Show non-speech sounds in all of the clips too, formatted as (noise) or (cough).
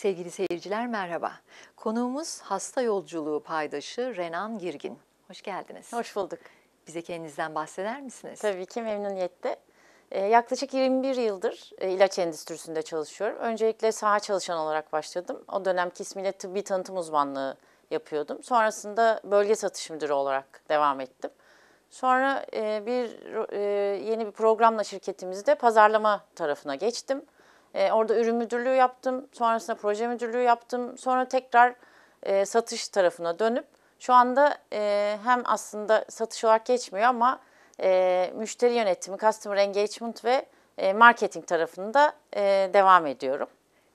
Sevgili seyirciler merhaba. Konuğumuz hasta yolculuğu paydaşı Renan Girgin. Hoş geldiniz. Hoş bulduk. Bize kendinizden bahseder misiniz? Tabii ki memnuniyetle. Ee, yaklaşık 21 yıldır e, ilaç endüstrisinde çalışıyorum. Öncelikle saha çalışan olarak başladım. O dönemki ismiyle tıbbi tanıtım uzmanlığı yapıyordum. Sonrasında bölge satış müdürü olarak devam ettim. Sonra e, bir e, yeni bir programla şirketimizde pazarlama tarafına geçtim. E, orada ürün müdürlüğü yaptım, sonrasında proje müdürlüğü yaptım. Sonra tekrar e, satış tarafına dönüp şu anda e, hem aslında satış olarak geçmiyor ama e, müşteri yönetimi, customer engagement ve e, marketing tarafında e, devam ediyorum.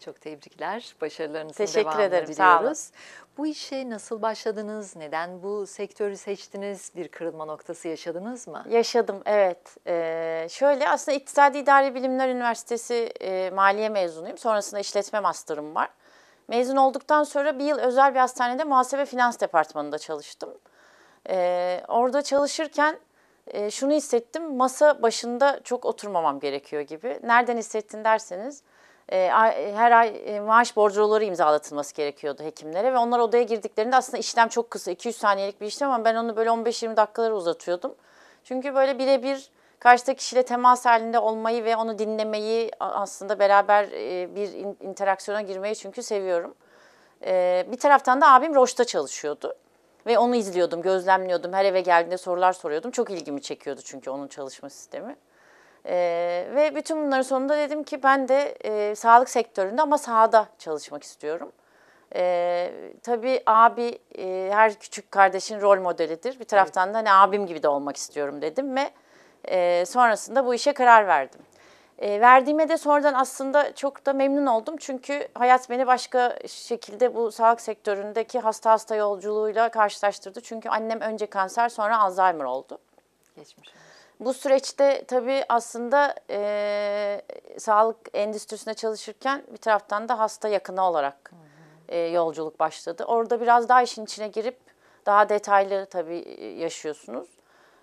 Çok tebrikler. Başarılarınızın Teşekkür devamını ederim, diliyoruz. Sağ olun. Bu işe nasıl başladınız? Neden bu sektörü seçtiniz? Bir kırılma noktası yaşadınız mı? Yaşadım, evet. Ee, şöyle aslında İktisadi İdari Bilimler Üniversitesi e, maliye mezunuyum. Sonrasında işletme master'ım var. Mezun olduktan sonra bir yıl özel bir hastanede muhasebe finans departmanında çalıştım. Ee, orada çalışırken e, şunu hissettim. Masa başında çok oturmamam gerekiyor gibi. Nereden hissettin derseniz e, e, her ay e, maaş borcuları imzalatılması gerekiyordu hekimlere ve onlar odaya girdiklerinde aslında işlem çok kısa 200 saniyelik bir işlem ama ben onu böyle 15-20 dakikalara uzatıyordum. Çünkü böyle birebir karşıdaki kişiyle temas halinde olmayı ve onu dinlemeyi aslında beraber bir interaksiyona girmeyi çünkü seviyorum. bir taraftan da abim Roş'ta çalışıyordu. Ve onu izliyordum, gözlemliyordum. Her eve geldiğinde sorular soruyordum. Çok ilgimi çekiyordu çünkü onun çalışma sistemi. Ee, ve bütün bunların sonunda dedim ki ben de e, sağlık sektöründe ama sahada çalışmak istiyorum. Ee, tabii abi e, her küçük kardeşin rol modelidir. Bir taraftan da hani abim gibi de olmak istiyorum dedim ve e, sonrasında bu işe karar verdim. E, verdiğime de sonradan aslında çok da memnun oldum. Çünkü hayat beni başka şekilde bu sağlık sektöründeki hasta hasta yolculuğuyla karşılaştırdı. Çünkü annem önce kanser sonra Alzheimer oldu. Geçmiş bu süreçte tabii aslında e, sağlık endüstrisinde çalışırken bir taraftan da hasta yakını olarak e, yolculuk başladı. Orada biraz daha işin içine girip daha detaylı tabii yaşıyorsunuz.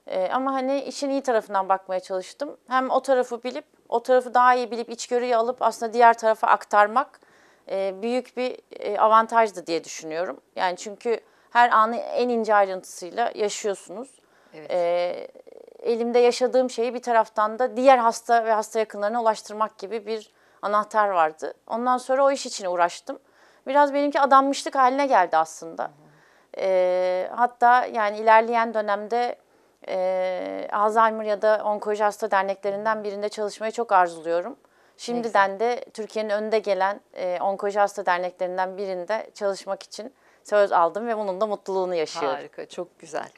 E, ama hani işin iyi tarafından bakmaya çalıştım. Hem o tarafı bilip, o tarafı daha iyi bilip içgörüyü alıp aslında diğer tarafa aktarmak e, büyük bir e, avantajdı diye düşünüyorum. Yani çünkü her anı en ince ayrıntısıyla yaşıyorsunuz. Evet. E, elimde yaşadığım şeyi bir taraftan da diğer hasta ve hasta yakınlarına ulaştırmak gibi bir anahtar vardı. Ondan sonra o iş için uğraştım. Biraz benimki adanmışlık haline geldi aslında. E, hatta yani ilerleyen dönemde e, Alzheimer ya da onkoloji hasta derneklerinden birinde çalışmayı çok arzuluyorum. Şimdiden Neyse. de Türkiye'nin önde gelen e, onkoloji hasta derneklerinden birinde çalışmak için söz aldım ve bunun da mutluluğunu yaşıyorum. Harika, çok güzel.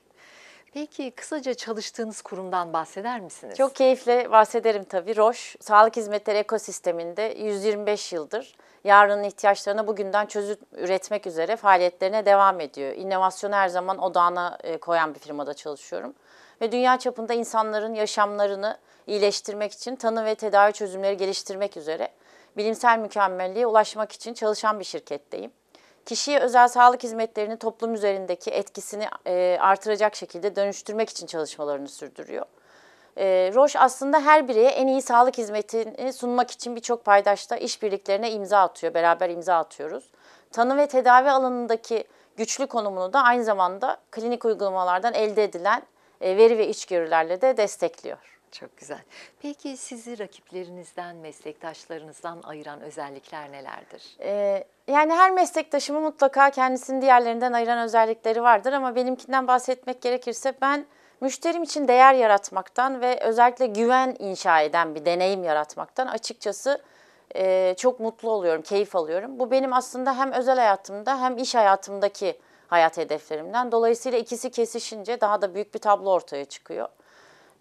Peki kısaca çalıştığınız kurumdan bahseder misiniz? Çok keyifle bahsederim tabii. Roche sağlık hizmetleri ekosisteminde 125 yıldır yarının ihtiyaçlarına bugünden çözüm üretmek üzere faaliyetlerine devam ediyor. İnovasyonu her zaman odağına e, koyan bir firmada çalışıyorum. Ve dünya çapında insanların yaşamlarını iyileştirmek için tanı ve tedavi çözümleri geliştirmek üzere bilimsel mükemmelliğe ulaşmak için çalışan bir şirketteyim kişiye özel sağlık hizmetlerini toplum üzerindeki etkisini e, artıracak şekilde dönüştürmek için çalışmalarını sürdürüyor. E, Roche aslında her bireye en iyi sağlık hizmetini sunmak için birçok paydaşta işbirliklerine imza atıyor, beraber imza atıyoruz. Tanı ve tedavi alanındaki güçlü konumunu da aynı zamanda klinik uygulamalardan elde edilen e, veri ve içgörülerle de destekliyor. Çok güzel. Peki sizi rakiplerinizden, meslektaşlarınızdan ayıran özellikler nelerdir? Ee, yani her meslektaşımı mutlaka kendisinin diğerlerinden ayıran özellikleri vardır ama benimkinden bahsetmek gerekirse ben müşterim için değer yaratmaktan ve özellikle güven inşa eden bir deneyim yaratmaktan açıkçası e, çok mutlu oluyorum, keyif alıyorum. Bu benim aslında hem özel hayatımda hem iş hayatımdaki hayat hedeflerimden. Dolayısıyla ikisi kesişince daha da büyük bir tablo ortaya çıkıyor.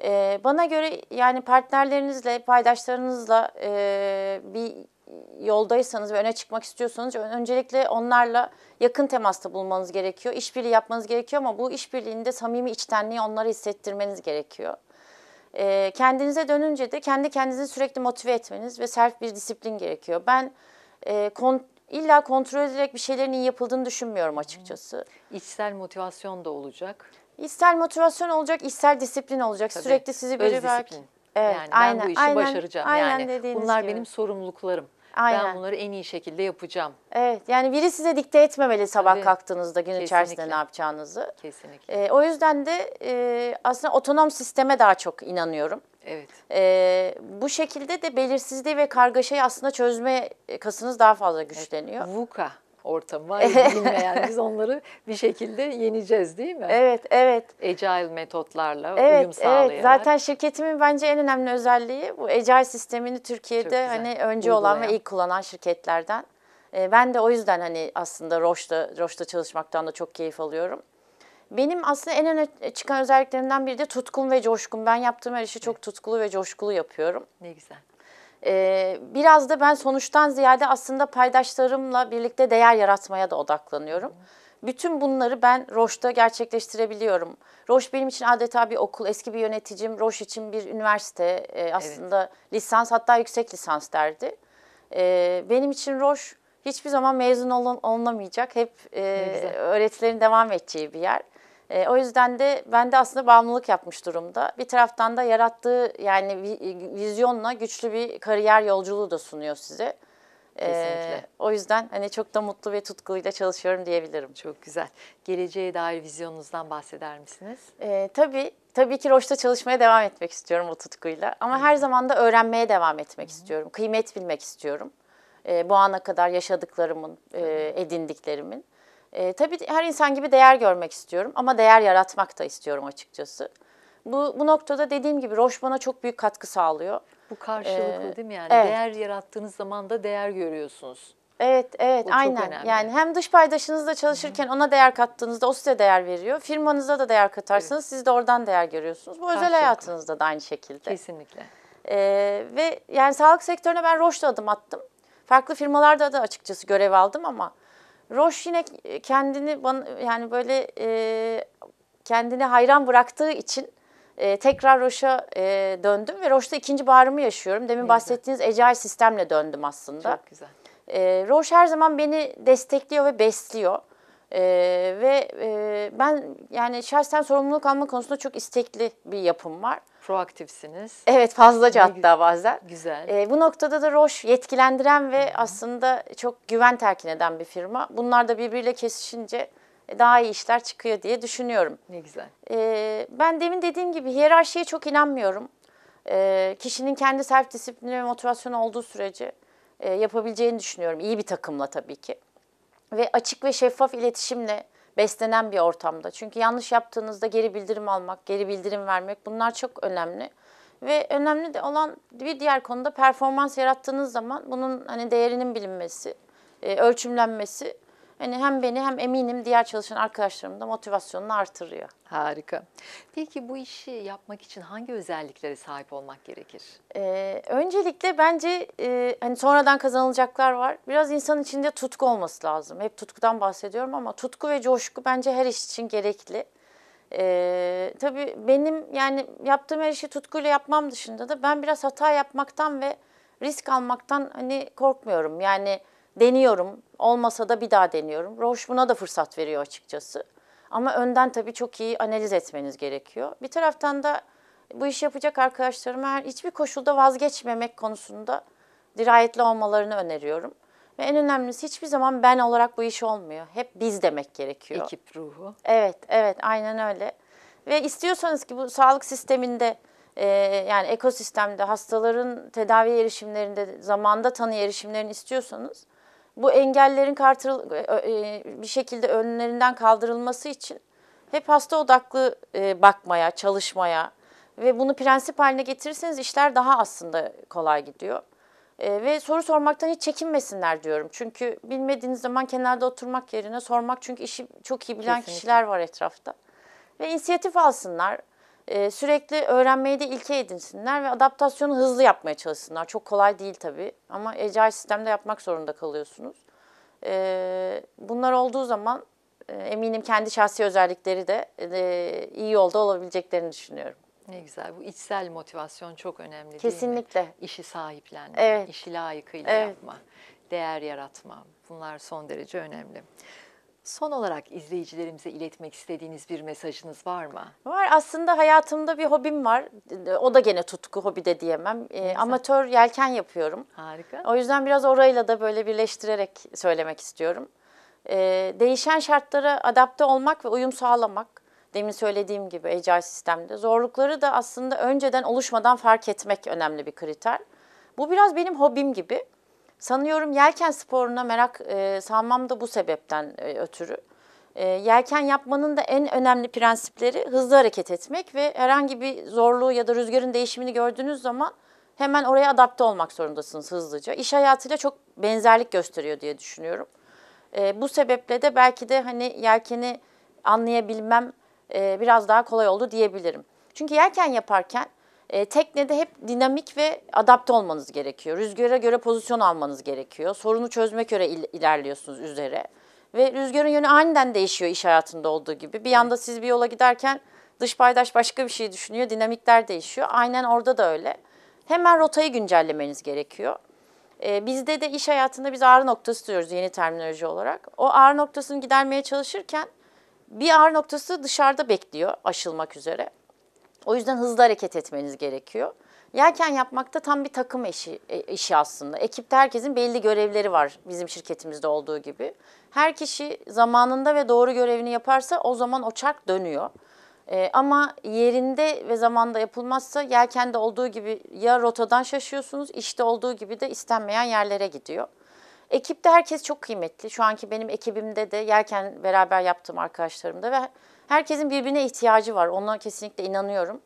E, bana göre yani partnerlerinizle, paydaşlarınızla e, bir yoldaysanız ve öne çıkmak istiyorsanız öncelikle onlarla yakın temasta bulmanız gerekiyor. İşbirliği yapmanız gerekiyor ama bu işbirliğinde samimi içtenliği onlara hissettirmeniz gerekiyor. E, kendinize dönünce de kendi kendinizi sürekli motive etmeniz ve self bir disiplin gerekiyor. Ben e, kont illa kontrol edilerek bir şeylerin iyi yapıldığını düşünmüyorum açıkçası. İçsel motivasyon da olacak. İster motivasyon olacak, ister disiplin olacak. Tabii. Sürekli sizi biri belki. Evet, yani aynen, ben bu işi aynen, başaracağım. Aynen yani bunlar gibi. benim sorumluluklarım. Aynen. Ben bunları en iyi şekilde yapacağım. Evet yani biri size dikte etmemeli sabah Tabii. kalktığınızda gün Kesinlikle. içerisinde ne yapacağınızı. Kesinlikle. Ee, o yüzden de e, aslında otonom sisteme daha çok inanıyorum. Evet. Ee, bu şekilde de belirsizliği ve kargaşayı aslında çözme kasınız daha fazla güçleniyor. Evet. VUCA Ortamı (laughs) bilmeyen biz onları bir şekilde yeneceğiz değil mi? Evet, evet. Agile metotlarla evet, uyum sağlayarak. Evet, zaten şirketimin bence en önemli özelliği bu agile sistemini Türkiye'de hani önce Uygulayan. olan ve ilk kullanan şirketlerden. Ee, ben de o yüzden hani aslında Roche'da, Roche'da çalışmaktan da çok keyif alıyorum. Benim aslında en öne çıkan özelliklerimden biri de tutkum ve coşkum. Ben yaptığım her işi çok tutkulu ve coşkulu yapıyorum. Ne güzel. Ee, biraz da ben sonuçtan ziyade aslında paydaşlarımla birlikte değer yaratmaya da odaklanıyorum. Bütün bunları ben Roche'da gerçekleştirebiliyorum. Roche benim için adeta bir okul, eski bir yöneticim. Roche için bir üniversite e, aslında evet. lisans hatta yüksek lisans derdi. E, benim için Roche hiçbir zaman mezun olun, olunamayacak. Hep e, öğretilerin devam edeceği bir yer. E, o yüzden de ben de aslında bağımlılık yapmış durumda. Bir taraftan da yarattığı yani e, vizyonla güçlü bir kariyer yolculuğu da sunuyor size. Ee, Kesinlikle. Ee, o yüzden hani çok da mutlu ve tutkuyla çalışıyorum diyebilirim. Çok güzel. Geleceğe dair vizyonunuzdan bahseder misiniz? Ee, tabii. Tabii ki Roş'ta çalışmaya devam etmek istiyorum o tutkuyla. Ama Hı. her zaman da öğrenmeye devam etmek Hı. istiyorum. Kıymet bilmek istiyorum. Ee, bu ana kadar yaşadıklarımın, e, edindiklerimin. E, tabii her insan gibi değer görmek istiyorum ama değer yaratmak da istiyorum açıkçası. Bu, bu noktada dediğim gibi Roche bana çok büyük katkı sağlıyor. Bu karşılıklı ee, değil mi yani? Evet. Değer yarattığınız zaman da değer görüyorsunuz. Evet, evet, o aynen. Yani hem dış paydaşınızla çalışırken ona değer kattığınızda o size değer veriyor. Firmanıza da değer katarsanız evet. siz de oradan değer görüyorsunuz. Bu Karşılıklı. özel hayatınızda da aynı şekilde. Kesinlikle. Ee, ve yani sağlık sektörüne ben Roche'da adım attım. Farklı firmalarda da açıkçası görev aldım ama Roş yine kendini bana, yani böyle e, kendini hayran bıraktığı için e, tekrar Roş'a e, döndüm ve Roş'ta ikinci baharımı yaşıyorum. Demin ne bahsettiğiniz güzel. sistemle döndüm aslında. Çok güzel. E, Roche her zaman beni destekliyor ve besliyor. E, ve e, ben yani şahsen sorumluluk alma konusunda çok istekli bir yapım var proaktifsiniz. Evet fazlaca ne hatta bazen. Güzel. E, bu noktada da Roche yetkilendiren ve Hı-hı. aslında çok güven terkin eden bir firma. Bunlar da birbiriyle kesişince e, daha iyi işler çıkıyor diye düşünüyorum. Ne güzel. E, ben demin dediğim gibi hiyerarşiye çok inanmıyorum. E, kişinin kendi self disiplini ve motivasyonu olduğu sürece e, yapabileceğini düşünüyorum. İyi bir takımla tabii ki. Ve açık ve şeffaf iletişimle beslenen bir ortamda. Çünkü yanlış yaptığınızda geri bildirim almak, geri bildirim vermek bunlar çok önemli. Ve önemli de olan bir diğer konuda performans yarattığınız zaman bunun hani değerinin bilinmesi, e, ölçümlenmesi Hani hem beni hem eminim diğer çalışan arkadaşlarım da motivasyonunu artırıyor. Harika. Peki bu işi yapmak için hangi özelliklere sahip olmak gerekir? Ee, öncelikle bence e, hani sonradan kazanılacaklar var. Biraz insan içinde tutku olması lazım. Hep tutkudan bahsediyorum ama tutku ve coşku bence her iş için gerekli. Ee, tabii benim yani yaptığım her işi tutkuyla yapmam dışında da ben biraz hata yapmaktan ve risk almaktan hani korkmuyorum. Yani deniyorum. Olmasa da bir daha deniyorum. Roche buna da fırsat veriyor açıkçası. Ama önden tabii çok iyi analiz etmeniz gerekiyor. Bir taraftan da bu iş yapacak arkadaşlarım her hiçbir koşulda vazgeçmemek konusunda dirayetli olmalarını öneriyorum. Ve en önemlisi hiçbir zaman ben olarak bu iş olmuyor. Hep biz demek gerekiyor. Ekip ruhu. Evet, evet aynen öyle. Ve istiyorsanız ki bu sağlık sisteminde e, yani ekosistemde hastaların tedavi erişimlerinde zamanda tanı erişimlerini istiyorsanız bu engellerin kartırıl, e, e, bir şekilde önlerinden kaldırılması için hep hasta odaklı e, bakmaya, çalışmaya ve bunu prensip haline getirirseniz işler daha aslında kolay gidiyor. ve soru sormaktan hiç çekinmesinler diyorum. Çünkü bilmediğiniz zaman kenarda oturmak yerine sormak çünkü işi çok iyi bilen Kesinlikle. kişiler var etrafta. Ve inisiyatif alsınlar. Ee, sürekli öğrenmeyi de ilke edinsinler ve adaptasyonu hızlı yapmaya çalışsınlar. Çok kolay değil tabii ama agile sistemde yapmak zorunda kalıyorsunuz. Ee, bunlar olduğu zaman e, eminim kendi şahsi özellikleri de e, iyi yolda olabileceklerini düşünüyorum. Ne güzel. Bu içsel motivasyon çok önemli Kesinlikle. değil mi? İşi sahiplenme, evet. işi layıkıyla evet. yapma, değer yaratma. Bunlar son derece önemli. Son olarak izleyicilerimize iletmek istediğiniz bir mesajınız var mı? Var. Aslında hayatımda bir hobim var. O da gene tutku, hobi de diyemem. E, amatör yelken yapıyorum. Harika. O yüzden biraz orayla da böyle birleştirerek söylemek istiyorum. E, değişen şartlara adapte olmak ve uyum sağlamak. Demin söylediğim gibi Agile sistemde. Zorlukları da aslında önceden oluşmadan fark etmek önemli bir kriter. Bu biraz benim hobim gibi. Sanıyorum yelken sporuna merak e, salmam da bu sebepten e, ötürü. E, yelken yapmanın da en önemli prensipleri hızlı hareket etmek ve herhangi bir zorluğu ya da rüzgarın değişimini gördüğünüz zaman hemen oraya adapte olmak zorundasınız hızlıca. İş hayatıyla çok benzerlik gösteriyor diye düşünüyorum. E, bu sebeple de belki de hani yelkeni anlayabilmem e, biraz daha kolay oldu diyebilirim. Çünkü yelken yaparken e, teknede hep dinamik ve adapte olmanız gerekiyor. Rüzgara göre pozisyon almanız gerekiyor. Sorunu çözmek göre il, ilerliyorsunuz üzere. Ve rüzgarın yönü aniden değişiyor iş hayatında olduğu gibi. Bir yanda siz bir yola giderken dış paydaş başka bir şey düşünüyor, dinamikler değişiyor. Aynen orada da öyle. Hemen rotayı güncellemeniz gerekiyor. Ee, bizde de iş hayatında biz ağrı noktası diyoruz yeni terminoloji olarak. O ağrı noktasını gidermeye çalışırken bir ağrı noktası dışarıda bekliyor aşılmak üzere. O yüzden hızlı hareket etmeniz gerekiyor. Yelken yapmak da tam bir takım işi, e, işi aslında. Ekipte herkesin belli görevleri var bizim şirketimizde olduğu gibi. Her kişi zamanında ve doğru görevini yaparsa o zaman o çark dönüyor. Ee, ama yerinde ve zamanda yapılmazsa yelkende olduğu gibi ya rotadan şaşıyorsunuz, işte olduğu gibi de istenmeyen yerlere gidiyor. Ekipte herkes çok kıymetli. Şu anki benim ekibimde de yelken beraber yaptığım arkadaşlarımda ve Herkesin birbirine ihtiyacı var. Ondan kesinlikle inanıyorum.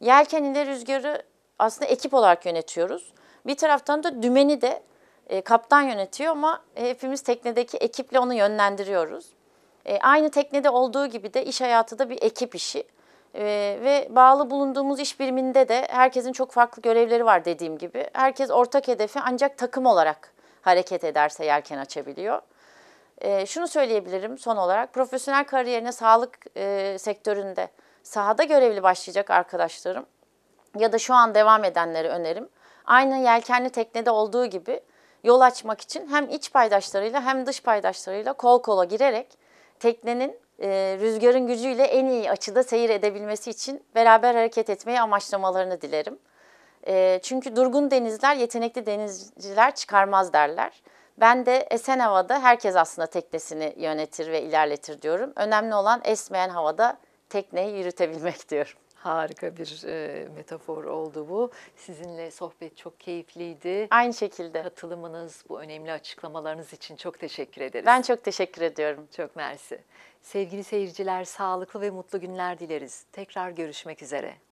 Yelken rüzgarı aslında ekip olarak yönetiyoruz. Bir taraftan da dümeni de e, kaptan yönetiyor ama hepimiz teknedeki ekiple onu yönlendiriyoruz. E, aynı teknede olduğu gibi de iş hayatı da bir ekip işi. E, ve bağlı bulunduğumuz iş biriminde de herkesin çok farklı görevleri var dediğim gibi. Herkes ortak hedefi ancak takım olarak hareket ederse yelken açabiliyor. E, şunu söyleyebilirim son olarak. Profesyonel kariyerine sağlık e, sektöründe sahada görevli başlayacak arkadaşlarım ya da şu an devam edenleri önerim. Aynı yelkenli teknede olduğu gibi yol açmak için hem iç paydaşlarıyla hem dış paydaşlarıyla kol kola girerek teknenin e, rüzgarın gücüyle en iyi açıda seyir edebilmesi için beraber hareket etmeyi amaçlamalarını dilerim. E, çünkü durgun denizler yetenekli denizciler çıkarmaz derler. Ben de esen havada herkes aslında teknesini yönetir ve ilerletir diyorum. Önemli olan esmeyen havada tekneyi yürütebilmek (laughs) diyorum. Harika bir e, metafor oldu bu. Sizinle sohbet çok keyifliydi. Aynı şekilde. Katılımınız, bu önemli açıklamalarınız için çok teşekkür ederiz. Ben çok teşekkür ediyorum. Çok mersi. Sevgili seyirciler, sağlıklı ve mutlu günler dileriz. Tekrar görüşmek üzere.